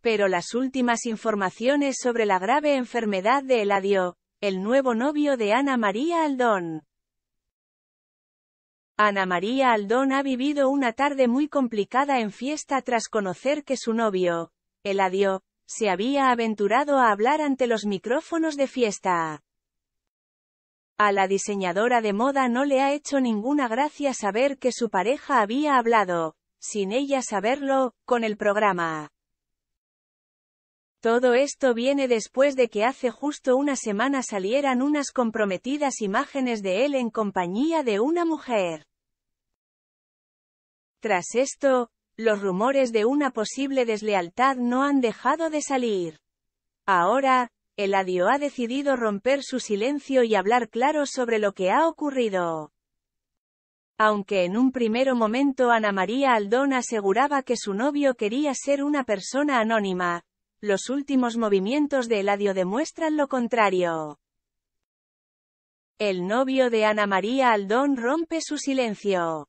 Pero las últimas informaciones sobre la grave enfermedad de Eladio, el nuevo novio de Ana María Aldón. Ana María Aldón ha vivido una tarde muy complicada en fiesta tras conocer que su novio, Eladio, se había aventurado a hablar ante los micrófonos de fiesta. A la diseñadora de moda no le ha hecho ninguna gracia saber que su pareja había hablado, sin ella saberlo, con el programa. Todo esto viene después de que hace justo una semana salieran unas comprometidas imágenes de él en compañía de una mujer. Tras esto, los rumores de una posible deslealtad no han dejado de salir. Ahora, Eladio ha decidido romper su silencio y hablar claro sobre lo que ha ocurrido. Aunque en un primero momento Ana María Aldón aseguraba que su novio quería ser una persona anónima, los últimos movimientos de Eladio demuestran lo contrario. El novio de Ana María Aldón rompe su silencio.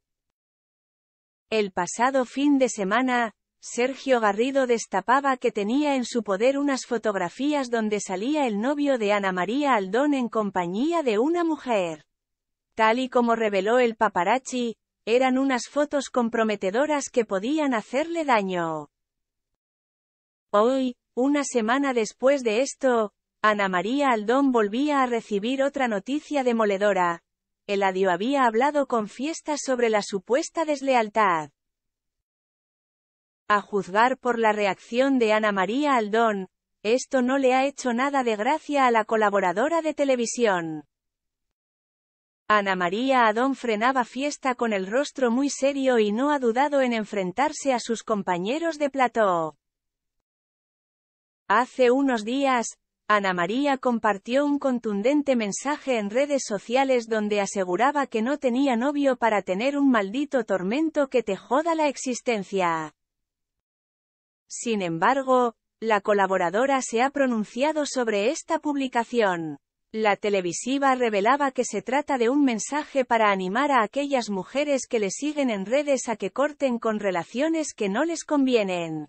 El pasado fin de semana, Sergio Garrido destapaba que tenía en su poder unas fotografías donde salía el novio de Ana María Aldón en compañía de una mujer. Tal y como reveló el paparazzi, eran unas fotos comprometedoras que podían hacerle daño. Hoy, una semana después de esto, Ana María Aldón volvía a recibir otra noticia demoledora. Eladio había hablado con fiestas sobre la supuesta deslealtad. A juzgar por la reacción de Ana María Aldón, esto no le ha hecho nada de gracia a la colaboradora de televisión. Ana María Adón frenaba fiesta con el rostro muy serio y no ha dudado en enfrentarse a sus compañeros de plató. Hace unos días, Ana María compartió un contundente mensaje en redes sociales donde aseguraba que no tenía novio para tener un maldito tormento que te joda la existencia. Sin embargo, la colaboradora se ha pronunciado sobre esta publicación. La televisiva revelaba que se trata de un mensaje para animar a aquellas mujeres que le siguen en redes a que corten con relaciones que no les convienen.